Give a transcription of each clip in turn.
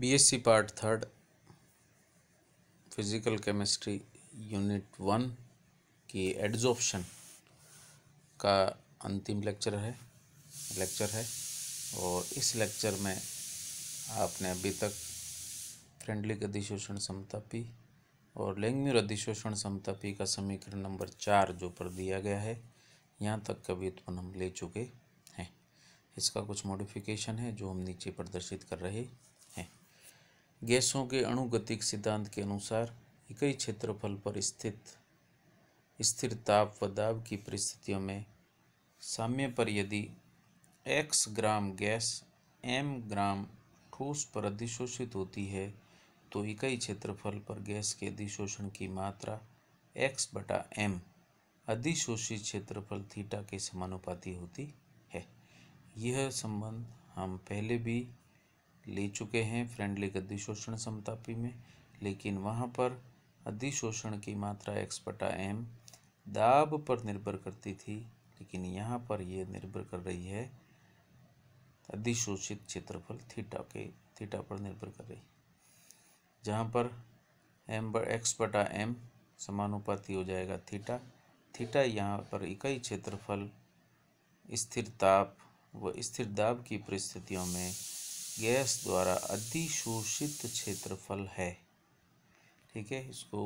BSc part third physical chemistry unit one की adsorption का अंतिम लेक्चर है लेक्चर है और इस लेक्चर में आपने अभी तक फ्रेंडलिक अधिशोषण समता पी और लेंगम्यूर अधिशोषण समता पी का समीकरण नंबर चार जो पर दिया गया है यहाँ तक का उत्पन्न हम ले चुके हैं इसका कुछ मॉडिफिकेशन है जो हम नीचे प्रदर्शित कर रहे गैसों के अणुगतिक सिद्धांत के अनुसार इकाई क्षेत्रफल पर स्थित स्थिर ताप व दाब की परिस्थितियों में साम्य पर यदि x gram gas m gram ठोस पर अधिशोषित होती है तो इकाई क्षेत्रफल पर गैस के अधिशोषण की मात्रा x बटा एम अधिशोषित क्षेत्रफल थीटा के समानुपाती होती है यह संबंध हम पहले भी ले चुके हैं फ्रेंडली अधिशोषण समतापी में लेकिन वहाँ पर अधिशोषण की मात्रा एक्स एम दाब पर निर्भर करती थी लेकिन यहाँ पर यह निर्भर कर रही है अधिशोषित क्षेत्रफल थीटा के थीटा पर निर्भर कर रही जहाँ पर एम बर एक्स एम समानुपाती हो जाएगा थीटा थीटा यहाँ पर इकाई क्षेत्रफल स्थिर ताप व स्थिर दाब की परिस्थितियों में गैस द्वारा अधिशोषित क्षेत्रफल है ठीक है इसको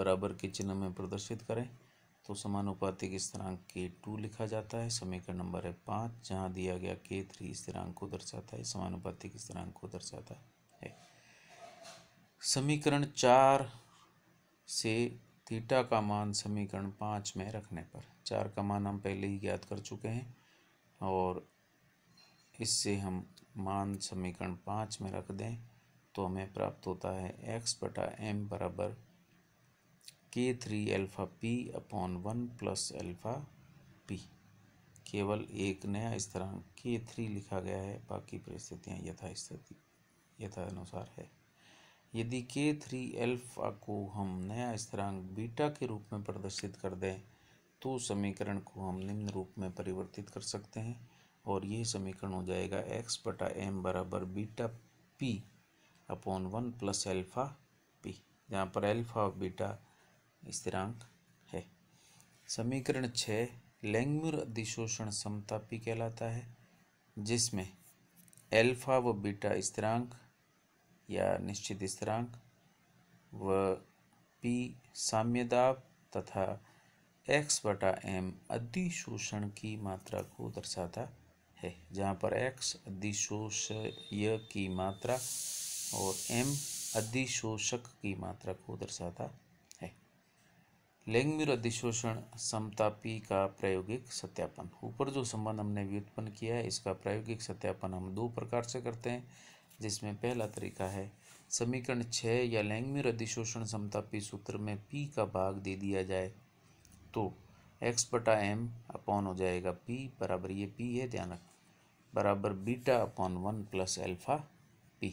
बराबर के चिन्ह में प्रदर्शित करें तो समानुपातिक स्थिरांक के टू लिखा जाता है समीकरण नंबर है पाँच जहाँ दिया गया के थ्री स्थिरांक को दर्शाता है समानुपातिक स्थिरांक को दर्शाता है समीकरण चार से थीटा का मान समीकरण पाँच में रखने पर चार का मान हम पहले ही ज्ञात कर चुके हैं और इससे हम मान समीकरण पाँच में रख दें तो हमें प्राप्त होता है एक्स बटा एम बराबर K three alpha P upon one plus alpha P केवल एक नया स्थिरांक के थ्री लिखा गया है बाकी परिस्थितियाँ यथास्थिति यथानुसार है यदि के थ्री एल्फ़ा को हम नया स्थिरांक बीटा के रूप में प्रदर्शित कर दें तो समीकरण को हम निम्न रूप में परिवर्तित कर सकते हैं और ये समीकरण हो जाएगा एक्स बटा एम बराबर beta P upon one plus alpha P जहाँ पर एल्फ़ा और बीटा स्थिरांक है समीकरण छः लैंगमुर अधिशोषण समता पी कहलाता है जिसमें एल्फ़ा व बीटा स्थिरांक या निश्चित स्थिरांक व पी साम्यदाब तथा एक्स बटा एम अधिशोषण की मात्रा को दर्शाता है जहाँ पर एक्स अधिशोषय की मात्रा और एम अधिशोषक की मात्रा को दर्शाता है लैंगमिर अधिशोषण समतापी का प्रायोगिक सत्यापन ऊपर जो संबंध हमने व्युत्पन्न किया है इसका प्रायोगिक सत्यापन हम दो प्रकार से करते हैं जिसमें पहला तरीका है समीकरण छः या लैंगमिर अधिशोषण समतापी सूत्र में पी का भाग दे दिया जाए तो एक्स बटा एम अपॉन हो जाएगा पी बराबर ये पी है ध्यान रख बराबर beta upon one plus alpha P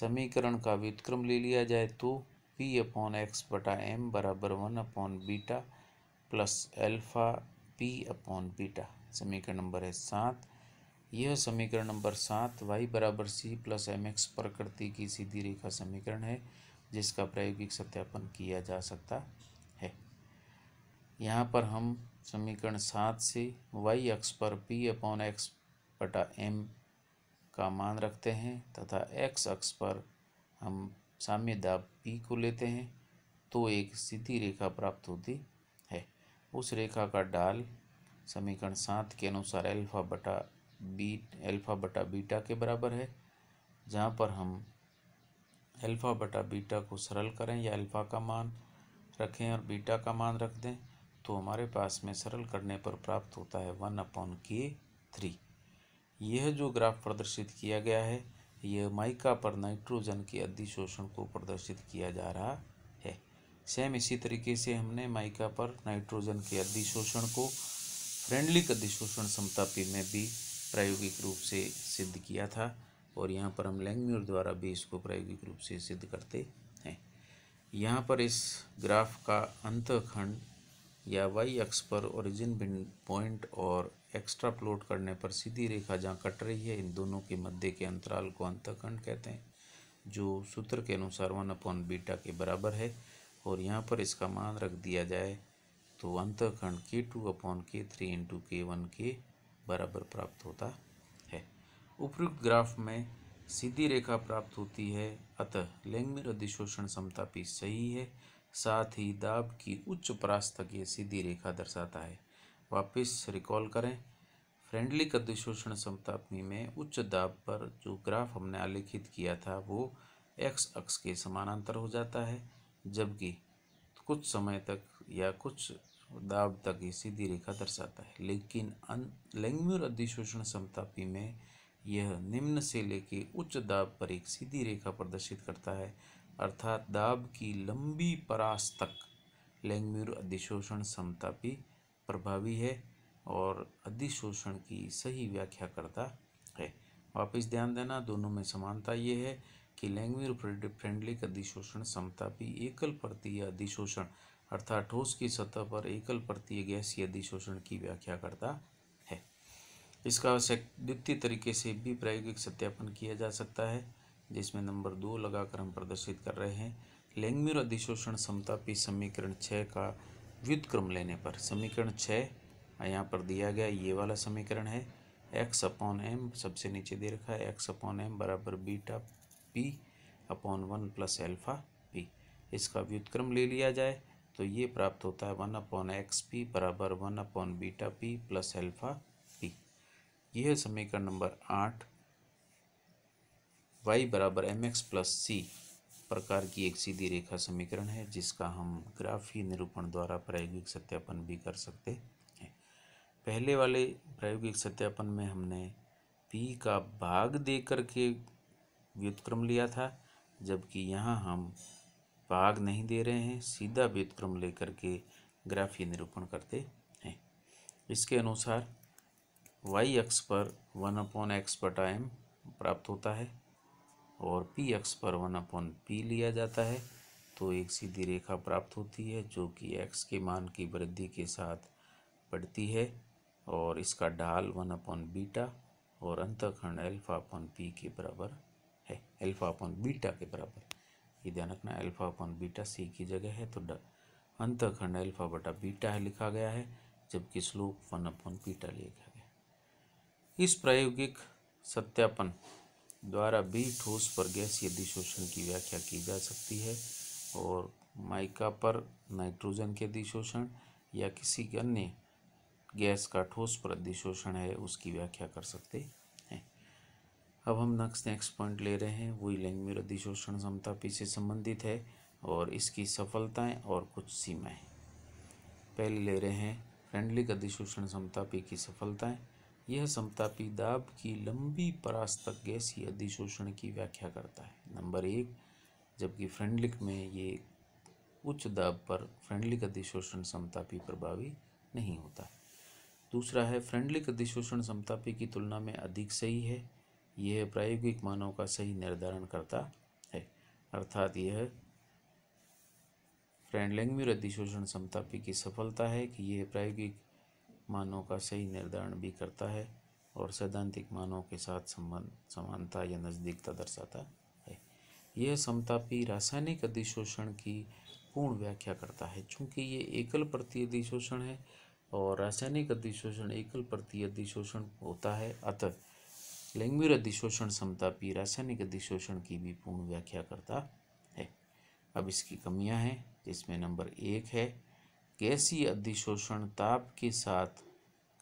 समीकरण का व्युतक्रम ले लिया जाए तो पी अपॉन एक्स बटा एम बराबर one upon beta plus alpha P upon beta समीकरण नंबर है सात यह समीकरण नंबर सात वाई बराबर सी प्लस एम एक्स प्रकृति की सीधी रेखा समीकरण है जिसका प्रायोगिक सत्यापन किया जा सकता है यहाँ पर हम समीकरण सात से वाई अक्ष पर पी अपॉन एक्स बटा एम का मान रखते हैं तथा एक्स अक्ष पर हम साम्य दाब पी को लेते हैं तो एक सीधी रेखा प्राप्त होती है उस रेखा का डाल समीकरण सात के अनुसार अल्फा बटा बी अल्फा बटा बीटा के बराबर है जहाँ पर हम अल्फा बटा बीटा को सरल करें या अल्फा का मान रखें और बीटा का मान रख दें तो हमारे पास में सरल करने पर प्राप्त होता है वन अपॉन के थ्री यह जो ग्राफ प्रदर्शित किया गया है यह माइका पर नाइट्रोजन के अधिशोषण को प्रदर्शित किया जा रहा है सेम इसी तरीके से हमने माइका पर नाइट्रोजन के अधिशोषण को फ्रेंडलिक अधिशोषण समतापी में भी प्रायोगिक रूप से सिद्ध किया था और यहाँ पर हम लैंगम्यूर द्वारा भी इसको प्रायोगिक रूप से सिद्ध करते हैं यहाँ पर इस ग्राफ का अंतखंड या वाई अक्ष पर ओरिजिन पॉइंट और एक्स्ट्रा प्लॉट करने पर सीधी रेखा जहाँ कट रही है इन दोनों के मध्य के अंतराल को अंतखंड कहते हैं जो सूत्र के अनुसार वन अपॉन बीटा के बराबर है और यहाँ पर इसका मान रख दिया जाए तो अंतखंड K two upon K three into K one के बराबर प्राप्त होता है उपयुक्त ग्राफ में सीधी रेखा प्राप्त होती है अतः लैंगमिर अधिशोषण समतापी सही है साथ ही दाब की उच्च ये सीधी रेखा दर्शाता है वापस रिकॉल करें फ्रेंडली कद्दू शोषण समतापनी में उच्च दाब पर जो ग्राफ हमने आलेखित किया था वो एक्स अक्ष के समानांतर हो जाता है जबकि कुछ समय तक या कुछ दाब तक ये सीधी रेखा दर्शाता है लेकिन लैंग्यूर अधिशोषण समतापी में यह निम्न से लेके उच्च दाब पर एक सीधी रेखा प्रदर्शित करता है अर्थात दाब की लंबी परास तक लैंग्यूर अधिशोषण समतापी प्रभावी है और अधिशोषण की सही व्याख्या करता है वापस ध्यान देना दोनों में समानता ये है कि लैंग्वेज फ्रेंडली अधिशोषण समता भी एकल प्रतीय अधिशोषण अर्थात ठोस की सतह पर एकल प्रतीय गैसीय अधिशोषण की व्याख्या करता है इसका द्वितीय तरीके से भी प्रायोगिक सत्यापन किया जा सकता है जिसमें नंबर दो लगाकर हम प्रदर्शित कर रहे हैं और अधिशोषण समता पी समीकरण छः का व्युतक्रम लेने पर समीकरण छः यहाँ पर दिया गया ये वाला समीकरण है एक्स अपॉन एम सबसे नीचे दे रखा है एक्स अपॉन एम बराबर beta P upon one plus alpha P इसका व्युतक्रम ले लिया जाए तो ये प्राप्त होता है वन अपॉन एक्स पी बराबर one upon beta P plus alpha P यह समीकरण नंबर आठ वाई बराबर एम एक्स प्लस सी प्रकार की एक सीधी रेखा समीकरण है जिसका हम ग्राफीय निरूपण द्वारा प्रायोगिक सत्यापन भी कर सकते हैं पहले वाले प्रायोगिक सत्यापन में हमने पी का भाग दे करके व्युतक्रम लिया था जबकि यहाँ हम भाग नहीं दे रहे हैं सीधा व्युतक्रम लेकर के ग्राफीय निरूपण करते हैं इसके अनुसार y अक्ष पर वन अपॉन एक्स बटा एम प्राप्त होता है और पी एक्स पर वन अपॉन पी लिया जाता है तो एक सीधी रेखा प्राप्त होती है जो कि एक्स के मान की वृद्धि के साथ बढ़ती है और इसका ढाल वन अपॉन बीटा और अंतखंड अल्फा अपॉन पी के बराबर है अल्फा अपॉन बीटा के बराबर ये ध्यान रखना अल्फा अपॉन बीटा सी की जगह है तो अंतखंड अल्फा बटा बीटा है लिखा गया है जबकि स्लोप वन अपॉन बीटा लिखा गया इस प्रायोगिक सत्यापन द्वारा भी ठोस पर यदि अधिशोषण की व्याख्या की जा सकती है और माइका पर नाइट्रोजन के अधिशोषण या किसी अन्य गैस का ठोस पर अधिशोषण है उसकी व्याख्या कर सकते हैं अब हम नेक्स्ट नेक्स्ट पॉइंट ले रहे हैं वही लैंगमिर अधिशोषण क्षमता पी से संबंधित है और इसकी सफलताएं और कुछ सीमाएं पहले ले रहे हैं फ्रेंडलिक अधिशोषण क्षमता पी की सफलताएं यह समतापी दाब की लंबी परास तक गैसीय अधिशोषण की व्याख्या करता है नंबर एक जबकि फ्रेंडलिक में ये उच्च दाब पर फ्रेंडलिक अधिशोषण समतापी प्रभावी नहीं होता है दूसरा है फ्रेंडलिक अधिशोषण समतापी की तुलना में अधिक सही है यह प्रायोगिक मानों का सही निर्धारण करता है अर्थात यह फ्रेंडलेंगम्यूर अधिशोषण समतापी की सफलता है कि यह प्रायोगिक मानों का सही निर्धारण भी करता है और सैद्धांतिक मानों के साथ संबंध समानता या नज़दीकता दर्शाता है यह समतापी रासायनिक अधिशोषण की पूर्ण व्याख्या करता है चूंकि ये एकल प्रति अधिशोषण है और रासायनिक अधिशोषण एकल प्रति अधिशोषण होता है अतः लैंग्वेज अधिशोषण समतापी रासायनिक अधिशोषण की भी पूर्ण व्याख्या करता है अब इसकी कमियां हैं जिसमें नंबर एक है कैसी अधिशोषण ताप के साथ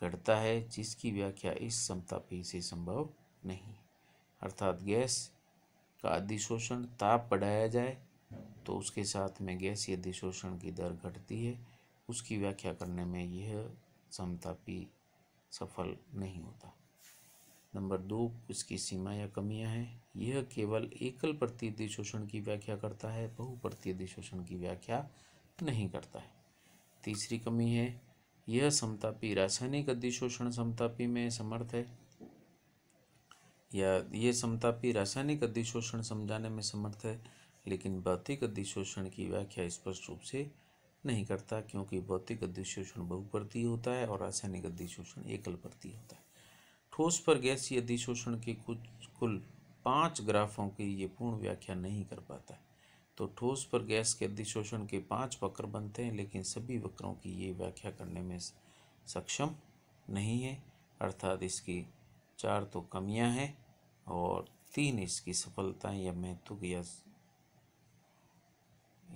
घटता है जिसकी व्याख्या इस समतापी से संभव नहीं अर्थात गैस का अधिशोषण ताप बढ़ाया जाए तो उसके साथ में गैसीय अधिशोषण की दर घटती है उसकी व्याख्या करने में यह समतापी सफल नहीं होता नंबर दो इसकी सीमा या कमियां हैं यह केवल एकल प्रति अधिशोषण की व्याख्या करता है बहुप्रति अधिशोषण की व्याख्या नहीं करता है तीसरी कमी है यह समतापी रासायनिक अधिशोषण समतापी में समर्थ है या ये समतापी रासायनिक अधिशोषण समझाने में समर्थ है लेकिन भौतिक अधिशोषण की व्याख्या स्पष्ट रूप से नहीं करता क्योंकि भौतिक अधिशोषण बहुप्रतीय होता है और रासायनिक अधिशोषण एकलप्रतीय होता है ठोस पर गैसीय अधिशोषण के कुछ कुल पाँच ग्राफों की ये पूर्ण व्याख्या नहीं कर पाता है तो ठोस पर गैस के अधिशोषण के पांच वक्र बनते हैं लेकिन सभी वक्रों की ये व्याख्या करने में सक्षम नहीं है अर्थात इसकी चार तो कमियां हैं और तीन इसकी सफलताएं या महत्व या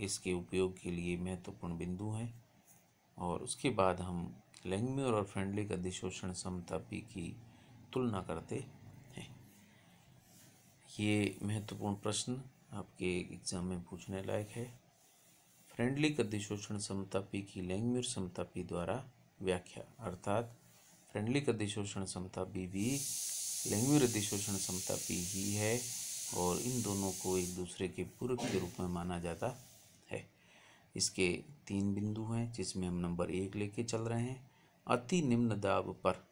इसके उपयोग के लिए महत्वपूर्ण बिंदु हैं और उसके बाद हम लैंगम्योर और फ्रेंडली का अधिशोषण पी की तुलना करते हैं ये महत्वपूर्ण प्रश्न आपके एग्ज़ाम में पूछने लायक है फ्रेंडली शोषण समतापी की लैंगम्यूर समतापी द्वारा व्याख्या अर्थात फ्रेंडली कदिशोषण समतापी भी लैंगम्यूर अधिशोषण समतापी ही है और इन दोनों को एक दूसरे के पूर्व के रूप में माना जाता है इसके तीन बिंदु हैं जिसमें हम नंबर एक लेके चल रहे हैं अति निम्न दाब पर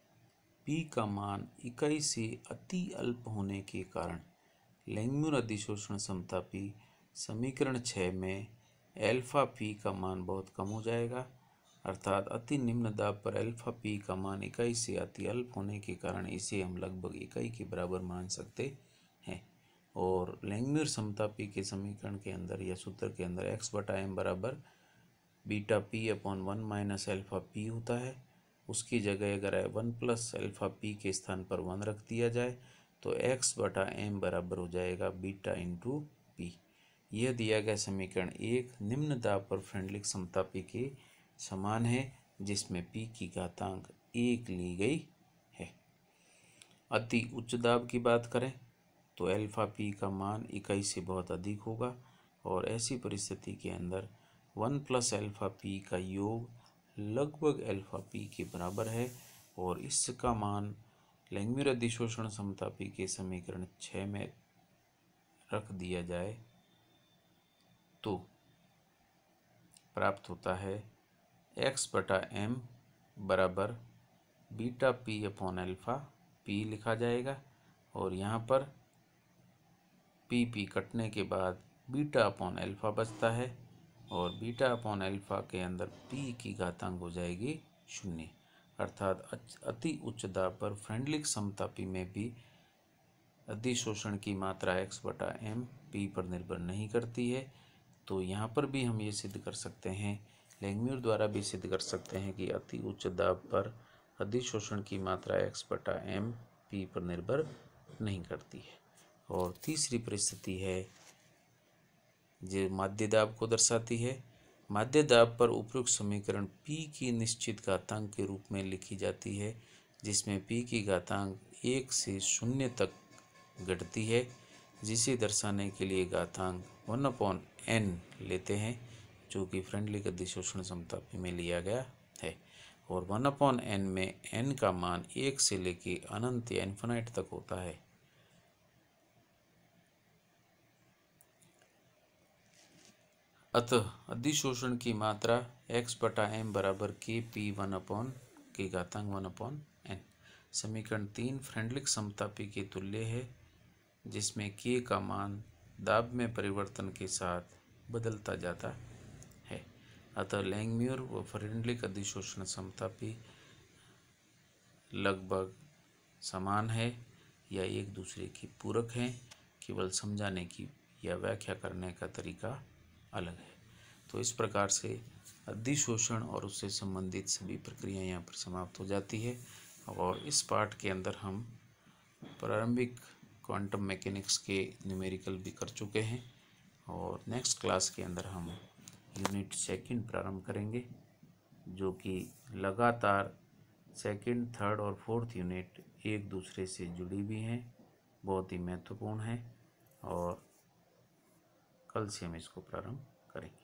पी का मान इकाई से अति अल्प होने के कारण लैंगमुर अधिशोषण समतापी समीकरण छः में एल्फा पी का मान बहुत कम हो जाएगा अर्थात अति निम्न दाब पर अल्फा पी का मान इकाई से अति अल्प होने के कारण इसे हम लगभग इकाई के बराबर मान सकते हैं और लैंगमियर समता पी के समीकरण के अंदर या सूत्र के अंदर एक्स बटा एम बराबर beta P upon one minus alpha P होता है उसकी जगह अगर वन प्लस एल्फा पी के स्थान पर वन रख दिया जाए तो एक्स बटा एम बराबर हो जाएगा बीटा इंटू पी यह दिया गया समीकरण एक निम्न दाब पर फ्रेंडलिक समता पी के समान है जिसमें पी की घातांक एक ली गई है अति उच्च दाब की बात करें तो अल्फा पी का मान इकाई से बहुत अधिक होगा और ऐसी परिस्थिति के अंदर वन प्लस एल्फा पी का योग लगभग एल्फा पी के बराबर है और इसका मान लैंग्वेज अधिशोषण समता पी के समीकरण छः में रख दिया जाए तो प्राप्त होता है एक्स बटा एम बराबर beta P upon alpha P लिखा जाएगा और यहाँ पर पी पी कटने के बाद बीटा अपॉन एल्फा बचता है और बीटा अपॉन एल्फा के अंदर पी की घातांक हो जाएगी शून्य अर्थात अति उच्च दाब पर फ्रेंडलिक समतापी में भी अधिशोषण की मात्रा एक्स बटा एम पी पर निर्भर नहीं करती है तो यहाँ पर भी हम ये सिद्ध कर सकते हैं लेंगम्यूर द्वारा भी सिद्ध कर सकते हैं कि अति उच्च दाब पर अधिशोषण की मात्रा एक्स बटा एम पी पर निर्भर नहीं करती है और तीसरी परिस्थिति है जो माध्य दाब को दर्शाती है माध्य दाब पर उपयुक्त समीकरण p की निश्चित घातांक के रूप में लिखी जाती है जिसमें p की घातांक एक से शून्य तक घटती है जिसे दर्शाने के लिए घातांक वन अपॉन एन लेते हैं जो कि फ्रेंडली गद्दी शोषण समतापी में लिया गया है और वन अपॉन एन में एन का मान एक से लेके अनंत या इन्फिनाइट तक होता है अतः अधिशोषण की मात्रा x बटा एम बराबर के पी वन अपॉन के घातांक वन अपॉन एन समीकरण तीन फ्रेंडलिक समतापी के तुल्य है जिसमें k का मान दाब में परिवर्तन के साथ बदलता जाता है अतः लैंगम्यूर व फ्रेंडलिक अधिशोषण समतापी लगभग समान है या एक दूसरे की पूरक हैं केवल समझाने की या व्याख्या करने का तरीका अलग है तो इस प्रकार से अधिशोषण और उससे संबंधित सभी प्रक्रियाएं यहाँ पर समाप्त हो जाती है और इस पार्ट के अंदर हम प्रारंभिक क्वांटम मैकेनिक्स के न्यूमेरिकल भी कर चुके हैं और नेक्स्ट क्लास के अंदर हम यूनिट सेकंड प्रारंभ करेंगे जो कि लगातार सेकंड, थर्ड और फोर्थ यूनिट एक दूसरे से जुड़ी भी हैं बहुत ही महत्वपूर्ण है और कल से हम इसको प्रारंभ करेंगे